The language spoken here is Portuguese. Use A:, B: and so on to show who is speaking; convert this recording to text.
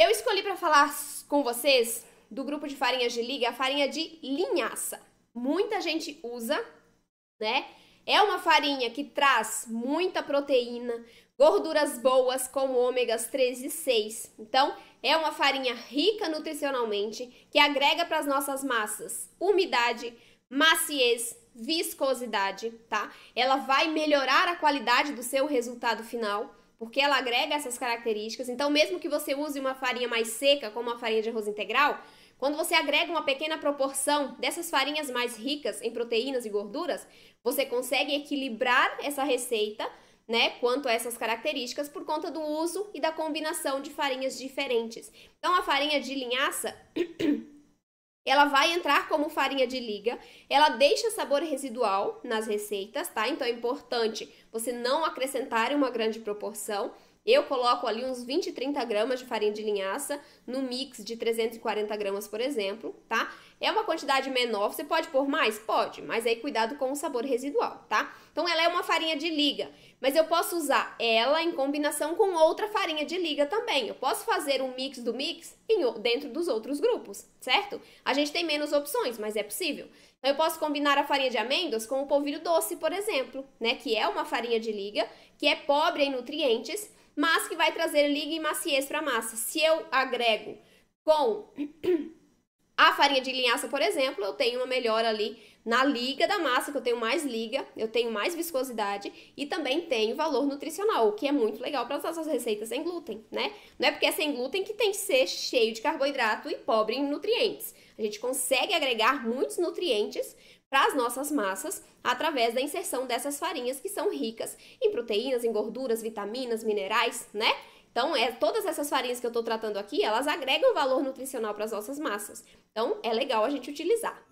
A: Eu escolhi para falar com vocês do grupo de farinhas de liga a farinha de linhaça. Muita gente usa, né? É uma farinha que traz muita proteína, gorduras boas como ômegas 3 e 6. Então, é uma farinha rica nutricionalmente que agrega para as nossas massas umidade, maciez, viscosidade, tá? Ela vai melhorar a qualidade do seu resultado final, porque ela agrega essas características. Então, mesmo que você use uma farinha mais seca, como a farinha de arroz integral, quando você agrega uma pequena proporção dessas farinhas mais ricas em proteínas e gorduras, você consegue equilibrar essa receita, né, quanto a essas características por conta do uso e da combinação de farinhas diferentes. Então, a farinha de linhaça Ela vai entrar como farinha de liga, ela deixa sabor residual nas receitas, tá? Então é importante você não acrescentar em uma grande proporção. Eu coloco ali uns 20, 30 gramas de farinha de linhaça no mix de 340 gramas, por exemplo, tá? É uma quantidade menor, você pode pôr mais? Pode, mas aí cuidado com o sabor residual, tá? Então ela é uma farinha de liga, mas eu posso usar ela em combinação com outra farinha de liga também. Eu posso fazer um mix do mix em, dentro dos outros grupos, certo? A gente tem menos opções, mas é possível. Então, eu posso combinar a farinha de amêndoas com o polvilho doce, por exemplo, né? Que é uma farinha de liga, que é pobre em nutrientes, mas que vai trazer liga e maciez para a massa. Se eu agrego com a farinha de linhaça, por exemplo, eu tenho uma melhora ali na liga da massa, que eu tenho mais liga, eu tenho mais viscosidade e também tenho valor nutricional, o que é muito legal para as nossas receitas sem glúten, né? Não é porque é sem glúten que tem que ser cheio de carboidrato e pobre em nutrientes. A gente consegue agregar muitos nutrientes para as nossas massas através da inserção dessas farinhas que são ricas em proteínas, em gorduras, vitaminas, minerais, né? Então, é, todas essas farinhas que eu estou tratando aqui, elas agregam valor nutricional para as nossas massas. Então, é legal a gente utilizar.